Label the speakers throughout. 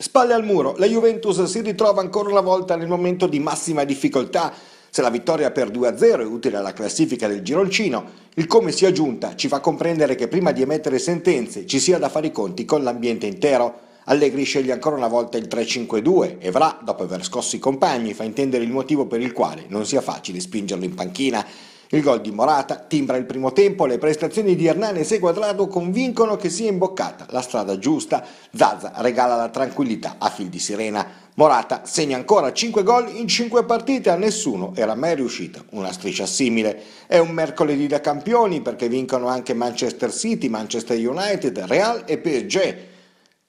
Speaker 1: Spalle al muro, la Juventus si ritrova ancora una volta nel momento di massima difficoltà. Se la vittoria
Speaker 2: per 2-0 è utile alla classifica del gironcino, il come sia giunta ci fa comprendere che prima di emettere sentenze ci sia da fare i conti con l'ambiente intero. Allegri sceglie ancora una volta il 3-5-2 e Vra, dopo aver scosso i compagni, fa intendere il motivo per il quale non sia facile spingerlo in panchina. Il gol di Morata timbra il primo tempo, le prestazioni di Hernanes e Quadrado convincono che sia imboccata la strada giusta. Zaza regala la tranquillità a fil di sirena. Morata segna ancora 5 gol in 5 partite, a nessuno era mai riuscita una striscia simile. È un mercoledì da campioni perché vincono anche Manchester City, Manchester United, Real e PSG.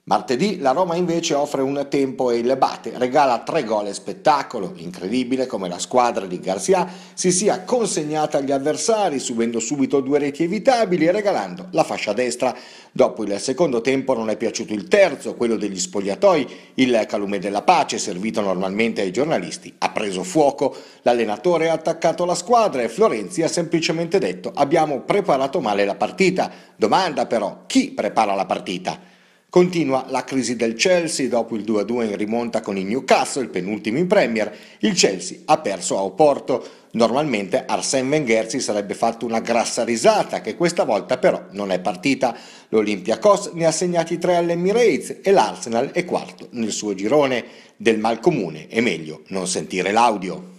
Speaker 2: Martedì la Roma invece offre un tempo e il batte, regala tre gol e spettacolo, incredibile come la squadra di Garcia si sia consegnata agli avversari subendo subito due reti evitabili e regalando la fascia destra. Dopo il secondo tempo non è piaciuto il terzo, quello degli spogliatoi, il calume della pace servito normalmente ai giornalisti ha preso fuoco, l'allenatore ha attaccato la squadra e Florenzi ha semplicemente detto abbiamo preparato male la partita. Domanda però, chi prepara la partita? Continua la crisi del Chelsea, dopo il 2-2 in rimonta con il Newcastle, il penultimo in Premier, il Chelsea ha perso a Oporto. Normalmente Arsène Wenger si sarebbe fatto una grassa risata, che questa volta però non è partita. L'Olympiacos ne ha segnati tre all'Emirates e l'Arsenal è quarto nel suo
Speaker 1: girone. Del mal comune è meglio non sentire l'audio.